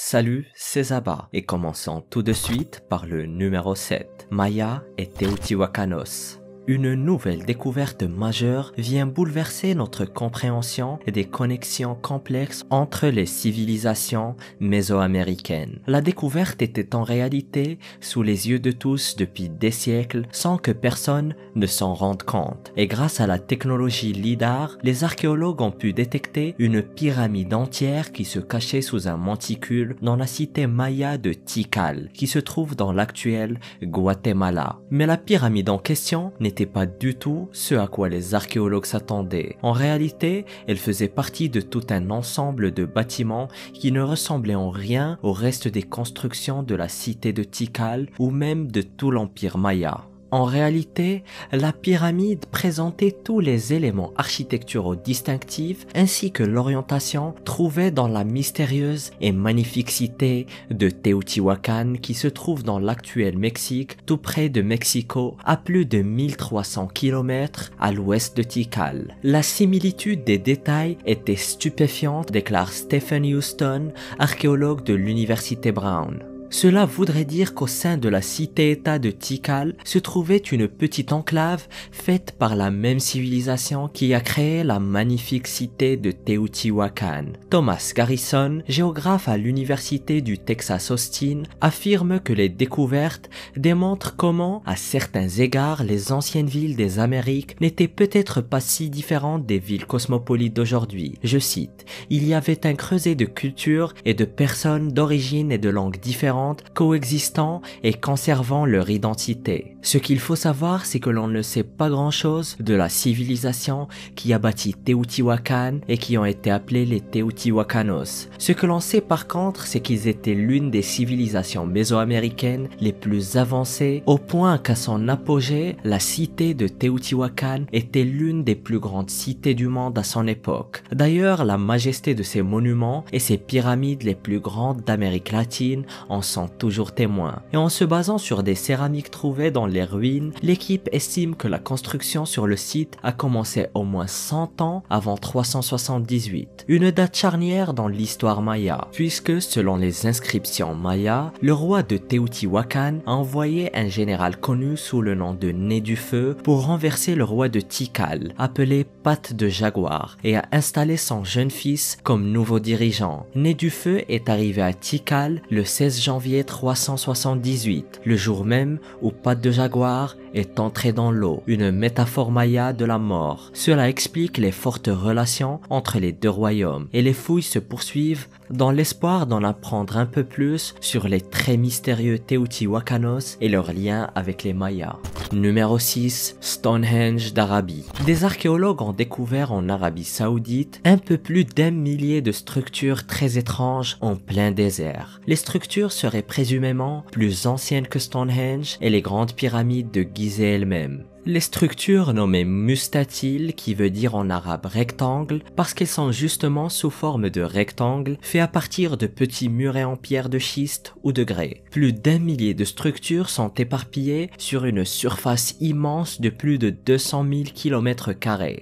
Salut, c'est Zaba et commençons tout de suite par le numéro 7. Maya et Teotihuacanos une nouvelle découverte majeure vient bouleverser notre compréhension des connexions complexes entre les civilisations mésoaméricaines. La découverte était en réalité sous les yeux de tous depuis des siècles sans que personne ne s'en rende compte. Et grâce à la technologie LIDAR, les archéologues ont pu détecter une pyramide entière qui se cachait sous un monticule dans la cité maya de Tikal, qui se trouve dans l'actuel Guatemala. Mais la pyramide en question n'était n'était pas du tout ce à quoi les archéologues s'attendaient. En réalité, elle faisait partie de tout un ensemble de bâtiments qui ne ressemblaient en rien au reste des constructions de la cité de Tikal ou même de tout l'empire maya. En réalité, la pyramide présentait tous les éléments architecturaux distinctifs ainsi que l'orientation trouvée dans la mystérieuse et magnifique cité de Teotihuacan qui se trouve dans l'actuel Mexique tout près de Mexico à plus de 1300 km à l'ouest de Tikal. La similitude des détails était stupéfiante déclare Stephen Houston, archéologue de l'université Brown. Cela voudrait dire qu'au sein de la cité-état de Tikal se trouvait une petite enclave faite par la même civilisation qui a créé la magnifique cité de Teotihuacan. Thomas Garrison, géographe à l'université du Texas Austin, affirme que les découvertes démontrent comment, à certains égards, les anciennes villes des Amériques n'étaient peut-être pas si différentes des villes cosmopolites d'aujourd'hui. Je cite, Il y avait un creuset de cultures et de personnes d'origine et de langues différentes coexistant et conservant leur identité. Ce qu'il faut savoir, c'est que l'on ne sait pas grand-chose de la civilisation qui a bâti Teotihuacan et qui ont été appelés les Teotihuacanos. Ce que l'on sait par contre, c'est qu'ils étaient l'une des civilisations mésoaméricaines les plus avancées, au point qu'à son apogée, la cité de Teotihuacan était l'une des plus grandes cités du monde à son époque. D'ailleurs, la majesté de ces monuments et ses pyramides les plus grandes d'Amérique latine en sont toujours témoins. Et en se basant sur des céramiques trouvées dans les ruines, l'équipe estime que la construction sur le site a commencé au moins 100 ans avant 378, une date charnière dans l'histoire maya, puisque selon les inscriptions maya, le roi de Teotihuacan a envoyé un général connu sous le nom de Né du Feu pour renverser le roi de Tikal, appelé Patte de Jaguar, et a installé son jeune fils comme nouveau dirigeant. Né du Feu est arrivé à Tikal le 16 janvier 378, le jour même où Patte de jaguar est entré dans l'eau, une métaphore maya de la mort. Cela explique les fortes relations entre les deux royaumes et les fouilles se poursuivent dans l'espoir d'en apprendre un peu plus sur les très mystérieux Teotihuacanos et leurs lien avec les Mayas. Numéro 6, Stonehenge d'Arabie. Des archéologues ont découvert en Arabie Saoudite un peu plus d'un millier de structures très étranges en plein désert. Les structures seraient présumément plus anciennes que Stonehenge et les grandes pierres pyramide de Gizeh elle-même, les structures nommées mustatil, qui veut dire en arabe rectangle, parce qu'elles sont justement sous forme de rectangle, fait à partir de petits murets en pierre de schiste ou de grès. Plus d'un millier de structures sont éparpillées sur une surface immense de plus de 200 000 km.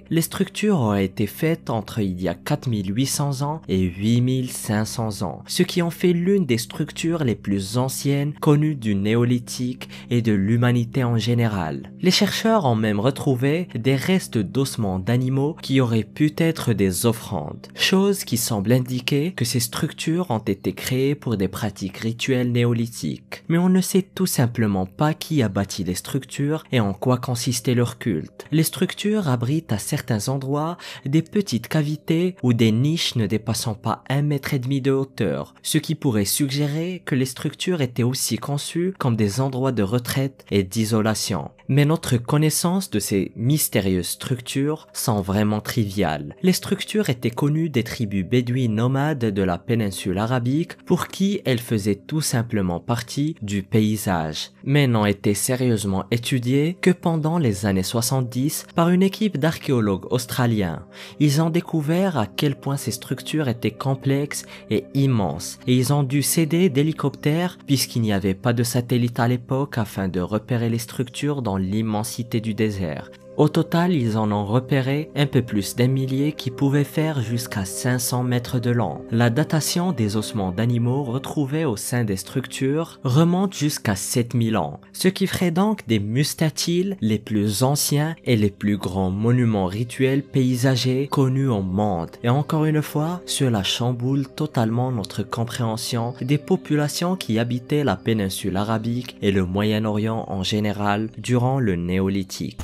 Les structures ont été faites entre il y a 4800 ans et 8500 ans, ce qui en fait l'une des structures les plus anciennes connues du néolithique et de l'humanité en général. Les chercheurs ont même retrouvé des restes d'ossements d'animaux qui auraient pu être des offrandes, chose qui semble indiquer que ces structures ont été créées pour des pratiques rituelles néolithiques. Mais on ne sait tout simplement pas qui a bâti les structures et en quoi consistait leur culte. Les structures abritent à certains endroits des petites cavités ou des niches ne dépassant pas un mètre et demi de hauteur, ce qui pourrait suggérer que les structures étaient aussi conçues comme des endroits de retraite et d'isolation. Mais notre connaissance de ces mystérieuses structures sont vraiment triviales. Les structures étaient connues des tribus bédouines nomades de la péninsule arabique pour qui elles faisaient tout simplement partie du paysage, mais n'ont été sérieusement étudiées que pendant les années 70 par une équipe d'archéologues australiens. Ils ont découvert à quel point ces structures étaient complexes et immenses, et ils ont dû céder d'hélicoptères puisqu'il n'y avait pas de satellite à l'époque afin de repérer les structures dans l'immensité du désert. Au total, ils en ont repéré un peu plus d'un millier qui pouvaient faire jusqu'à 500 mètres de long. La datation des ossements d'animaux retrouvés au sein des structures remonte jusqu'à 7000 ans, ce qui ferait donc des mustatiles les plus anciens et les plus grands monuments rituels paysagers connus au monde. Et encore une fois, cela chamboule totalement notre compréhension des populations qui habitaient la péninsule arabique et le Moyen-Orient en général durant le néolithique.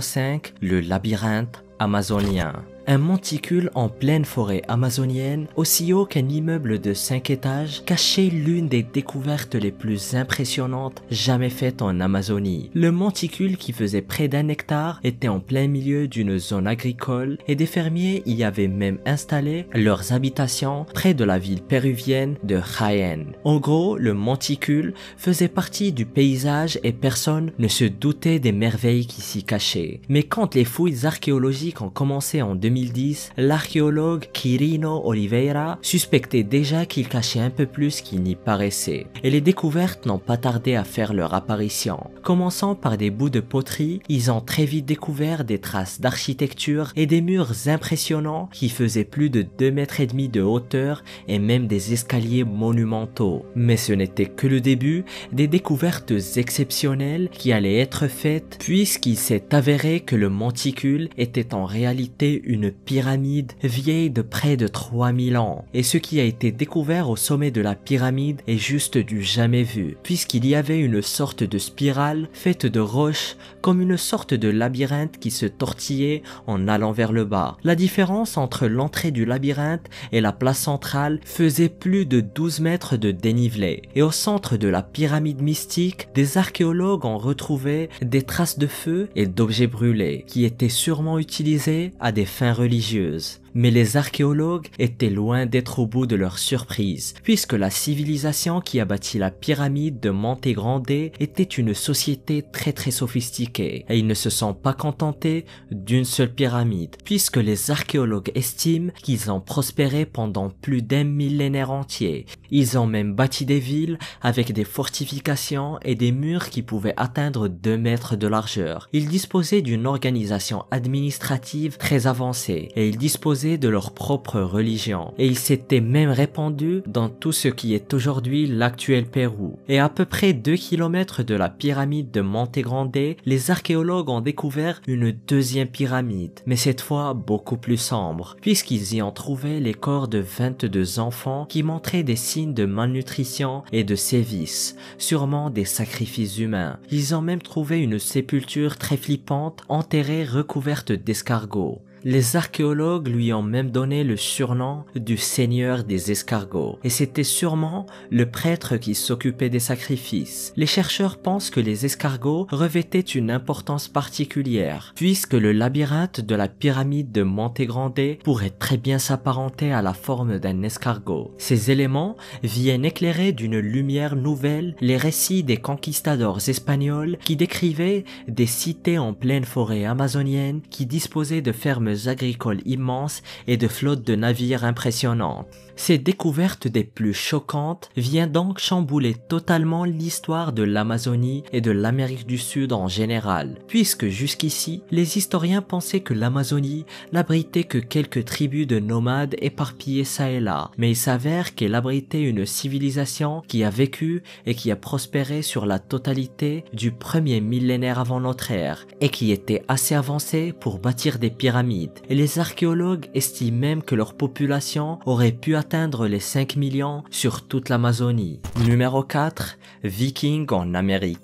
5, le labyrinthe amazonien un monticule en pleine forêt amazonienne, aussi haut qu'un immeuble de 5 étages, cachait l'une des découvertes les plus impressionnantes jamais faites en Amazonie. Le monticule qui faisait près d'un hectare était en plein milieu d'une zone agricole et des fermiers y avaient même installé leurs habitations près de la ville péruvienne de Jaén. En gros, le monticule faisait partie du paysage et personne ne se doutait des merveilles qui s'y cachaient. Mais quand les fouilles archéologiques ont commencé en 2010, l'archéologue Quirino Oliveira suspectait déjà qu'il cachait un peu plus qu'il n'y paraissait, et les découvertes n'ont pas tardé à faire leur apparition. Commençant par des bouts de poterie, ils ont très vite découvert des traces d'architecture et des murs impressionnants qui faisaient plus de 2 mètres et demi de hauteur et même des escaliers monumentaux. Mais ce n'était que le début des découvertes exceptionnelles qui allaient être faites puisqu'il s'est avéré que le monticule était en réalité une pyramide vieille de près de 3000 ans. Et ce qui a été découvert au sommet de la pyramide est juste du jamais vu, puisqu'il y avait une sorte de spirale faite de roches, comme une sorte de labyrinthe qui se tortillait en allant vers le bas. La différence entre l'entrée du labyrinthe et la place centrale faisait plus de 12 mètres de dénivelé. Et au centre de la pyramide mystique, des archéologues ont retrouvé des traces de feu et d'objets brûlés, qui étaient sûrement utilisés à des fins religieuse. Mais les archéologues étaient loin d'être au bout de leur surprise, puisque la civilisation qui a bâti la pyramide de Monte Grande était une société très très sophistiquée, et ils ne se sont pas contentés d'une seule pyramide, puisque les archéologues estiment qu'ils ont prospéré pendant plus d'un millénaire entier. Ils ont même bâti des villes avec des fortifications et des murs qui pouvaient atteindre 2 mètres de largeur. Ils disposaient d'une organisation administrative très avancée, et ils disposaient de leur propre religion, et ils s'étaient même répandu dans tout ce qui est aujourd'hui l'actuel Pérou. Et à peu près 2 km de la pyramide de Monte Grande, les archéologues ont découvert une deuxième pyramide, mais cette fois beaucoup plus sombre, puisqu'ils y ont trouvé les corps de 22 enfants qui montraient des signes de malnutrition et de sévices, sûrement des sacrifices humains. Ils ont même trouvé une sépulture très flippante enterrée recouverte d'escargots. Les archéologues lui ont même donné le surnom du seigneur des escargots, et c'était sûrement le prêtre qui s'occupait des sacrifices. Les chercheurs pensent que les escargots revêtaient une importance particulière, puisque le labyrinthe de la pyramide de Grande pourrait très bien s'apparenter à la forme d'un escargot. Ces éléments viennent éclairer d'une lumière nouvelle les récits des conquistadors espagnols qui décrivaient des cités en pleine forêt amazonienne qui disposaient de fermes agricoles immenses et de flottes de navires impressionnantes. Ces découvertes des plus choquantes viennent donc chambouler totalement l'histoire de l'Amazonie et de l'Amérique du Sud en général, puisque jusqu'ici, les historiens pensaient que l'Amazonie n'abritait que quelques tribus de nomades éparpillées ça et là, mais il s'avère qu'elle abritait une civilisation qui a vécu et qui a prospéré sur la totalité du premier millénaire avant notre ère, et qui était assez avancée pour bâtir des pyramides, et les archéologues estiment même que leur population aurait pu atteindre atteindre les 5 millions sur toute l'Amazonie. Numéro 4. Vikings en Amérique.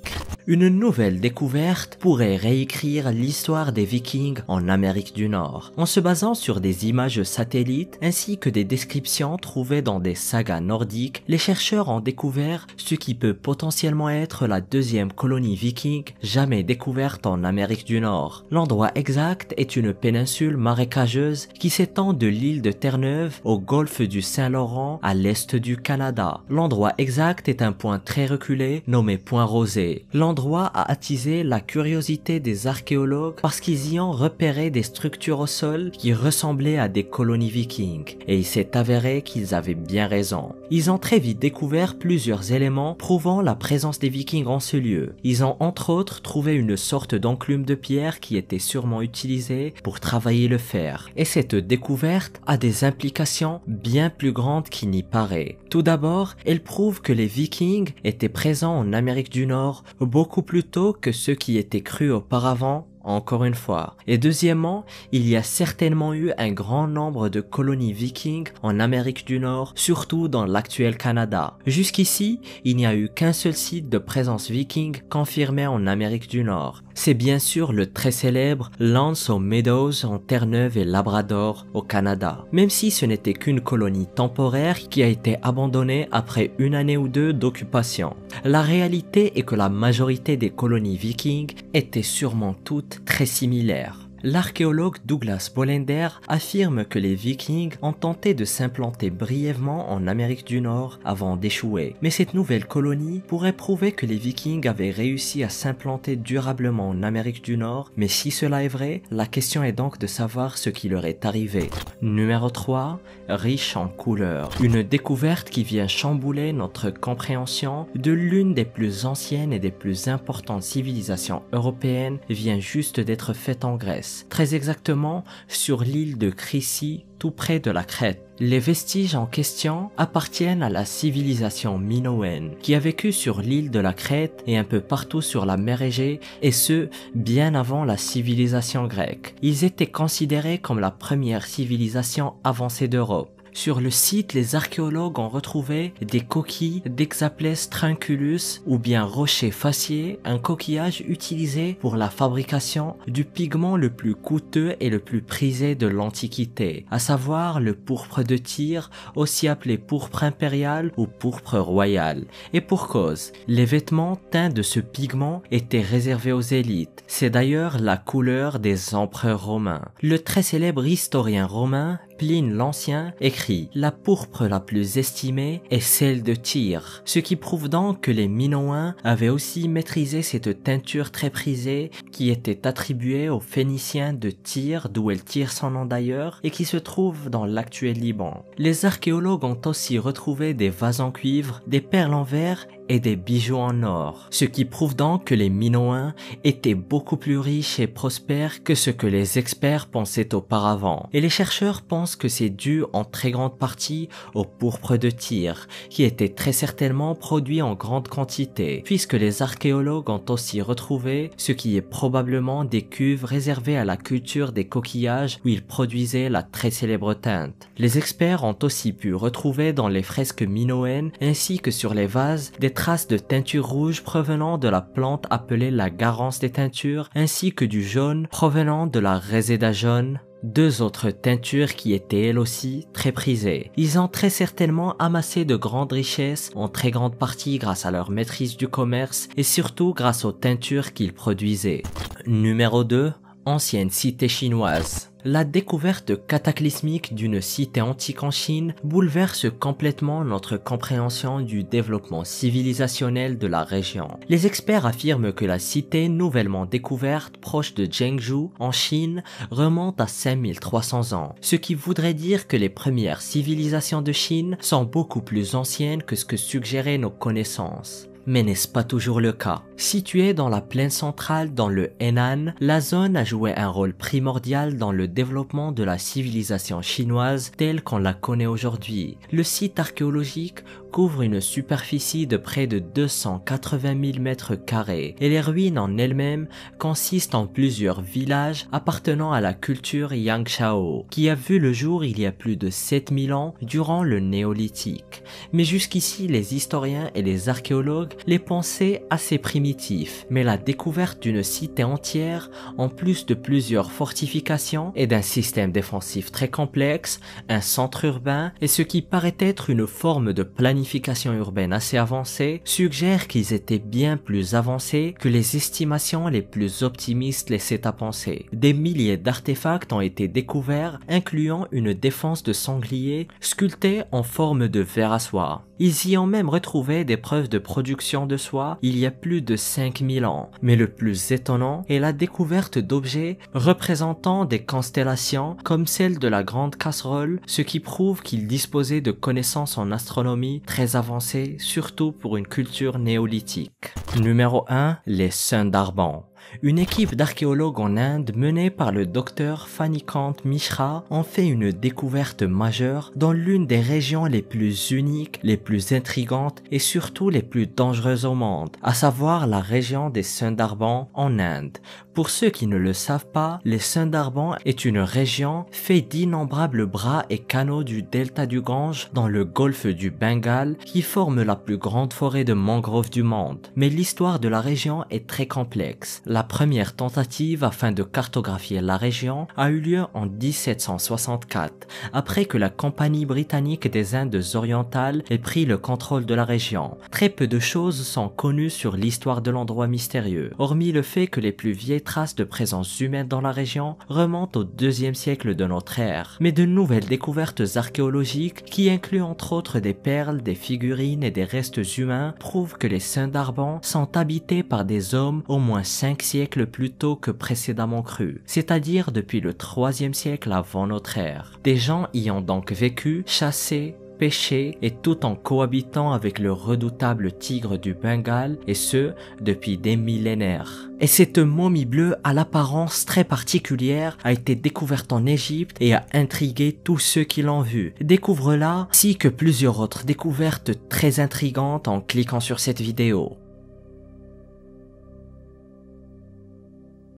Une nouvelle découverte pourrait réécrire l'histoire des vikings en Amérique du Nord, en se basant sur des images satellites ainsi que des descriptions trouvées dans des sagas nordiques, les chercheurs ont découvert ce qui peut potentiellement être la deuxième colonie viking jamais découverte en Amérique du Nord. L'endroit exact est une péninsule marécageuse qui s'étend de l'île de Terre-Neuve au golfe du Saint-Laurent à l'est du Canada. L'endroit exact est un point très reculé nommé Point Rosé. L'endroit a attisé la curiosité des archéologues parce qu'ils y ont repéré des structures au sol qui ressemblaient à des colonies vikings et il s'est avéré qu'ils avaient bien raison. Ils ont très vite découvert plusieurs éléments prouvant la présence des vikings en ce lieu. Ils ont entre autres trouvé une sorte d'enclume de pierre qui était sûrement utilisée pour travailler le fer et cette découverte a des implications bien plus plus grande qui n'y paraît. Tout d'abord, elle prouve que les Vikings étaient présents en Amérique du Nord beaucoup plus tôt que ceux qui étaient crus auparavant encore une fois. Et deuxièmement, il y a certainement eu un grand nombre de colonies vikings en Amérique du Nord, surtout dans l'actuel Canada. Jusqu'ici, il n'y a eu qu'un seul site de présence viking confirmé en Amérique du Nord. C'est bien sûr le très célèbre Lance aux Meadows en Terre-Neuve et Labrador au Canada. Même si ce n'était qu'une colonie temporaire qui a été abandonnée après une année ou deux d'occupation. La réalité est que la majorité des colonies vikings étaient sûrement toutes très similaires. L'archéologue Douglas Bollender affirme que les Vikings ont tenté de s'implanter brièvement en Amérique du Nord avant d'échouer, mais cette nouvelle colonie pourrait prouver que les Vikings avaient réussi à s'implanter durablement en Amérique du Nord, mais si cela est vrai, la question est donc de savoir ce qui leur est arrivé. Numéro 3, riche en couleurs. Une découverte qui vient chambouler notre compréhension de l'une des plus anciennes et des plus importantes civilisations européennes vient juste d'être faite en Grèce très exactement sur l'île de Crissy tout près de la Crète. Les vestiges en question appartiennent à la civilisation minoenne, qui a vécu sur l'île de la Crète et un peu partout sur la mer Égée, et ce, bien avant la civilisation grecque. Ils étaient considérés comme la première civilisation avancée d'Europe. Sur le site, les archéologues ont retrouvé des coquilles d'Hexaples Trinculus ou bien rocher fascié, un coquillage utilisé pour la fabrication du pigment le plus coûteux et le plus prisé de l'Antiquité, à savoir le pourpre de tir, aussi appelé pourpre impérial ou pourpre royal. Et pour cause, les vêtements teints de ce pigment étaient réservés aux élites. C'est d'ailleurs la couleur des empereurs romains. Le très célèbre historien romain l'Ancien écrit La pourpre la plus estimée est celle de Tyr, ce qui prouve donc que les Minoens avaient aussi maîtrisé cette teinture très prisée qui était attribuée aux Phéniciens de Tyr, d'où elle tire son nom d'ailleurs, et qui se trouve dans l'actuel Liban. Les archéologues ont aussi retrouvé des vases en cuivre, des perles en verre et des bijoux en or, ce qui prouve donc que les Minoens étaient beaucoup plus riches et prospères que ce que les experts pensaient auparavant. Et les chercheurs pensent que c'est dû en très grande partie au pourpre de Tyr, qui était très certainement produit en grande quantité, puisque les archéologues ont aussi retrouvé ce qui est probablement des cuves réservées à la culture des coquillages où ils produisaient la très célèbre teinte. Les experts ont aussi pu retrouver dans les fresques minoennes ainsi que sur les vases des traces de teinture rouge provenant de la plante appelée la garance des teintures ainsi que du jaune provenant de la réséda jaune deux autres teintures qui étaient elles aussi très prisées. Ils ont très certainement amassé de grandes richesses, en très grande partie grâce à leur maîtrise du commerce et surtout grâce aux teintures qu'ils produisaient. Numéro 2. Ancienne cité chinoise. La découverte cataclysmique d'une cité antique en Chine bouleverse complètement notre compréhension du développement civilisationnel de la région. Les experts affirment que la cité nouvellement découverte proche de Zhengzhou en Chine remonte à 5300 ans, ce qui voudrait dire que les premières civilisations de Chine sont beaucoup plus anciennes que ce que suggéraient nos connaissances mais n'est-ce pas toujours le cas Située dans la plaine centrale dans le Henan, la zone a joué un rôle primordial dans le développement de la civilisation chinoise telle qu'on la connaît aujourd'hui. Le site archéologique couvre une superficie de près de 280 000 mètres carrés et les ruines en elles-mêmes consistent en plusieurs villages appartenant à la culture Yangshao, qui a vu le jour il y a plus de 7000 ans durant le néolithique. Mais jusqu'ici, les historiens et les archéologues les pensaient assez primitifs, mais la découverte d'une cité entière, en plus de plusieurs fortifications et d'un système défensif très complexe, un centre urbain et ce qui paraît être une forme de planification planification urbaine assez avancée suggère qu'ils étaient bien plus avancés que les estimations les plus optimistes laissaient à penser. Des milliers d'artefacts ont été découverts, incluant une défense de sanglier sculptée en forme de verre à soie. Ils y ont même retrouvé des preuves de production de soie il y a plus de 5000 ans. Mais le plus étonnant est la découverte d'objets représentant des constellations comme celle de la Grande Casserole, ce qui prouve qu'ils disposaient de connaissances en astronomie très avancées, surtout pour une culture néolithique. Numéro 1. Les d'Arban une équipe d'archéologues en Inde menée par le docteur Kant Mishra ont fait une découverte majeure dans l'une des régions les plus uniques, les plus intrigantes et surtout les plus dangereuses au monde, à savoir la région des Sundarbans en Inde. Pour ceux qui ne le savent pas, les Sundarbans est une région faite d'innombrables bras et canaux du delta du Gange dans le golfe du Bengale qui forme la plus grande forêt de mangroves du monde. Mais l'histoire de la région est très complexe. La première tentative afin de cartographier la région a eu lieu en 1764, après que la Compagnie britannique des Indes orientales ait pris le contrôle de la région. Très peu de choses sont connues sur l'histoire de l'endroit mystérieux, hormis le fait que les plus vieilles traces de présence humaine dans la région remontent au deuxième siècle de notre ère, mais de nouvelles découvertes archéologiques qui incluent entre autres des perles, des figurines et des restes humains prouvent que les Saint-Darban sont habités par des hommes au moins 5 siècle plus tôt que précédemment cru, c'est-à-dire depuis le 3 siècle avant notre ère. Des gens y ont donc vécu, chassé, pêché et tout en cohabitant avec le redoutable tigre du Bengale, et ce, depuis des millénaires. Et cette momie bleue à l'apparence très particulière a été découverte en Égypte et a intrigué tous ceux qui l'ont vue. Découvre-la, ainsi que plusieurs autres découvertes très intrigantes en cliquant sur cette vidéo.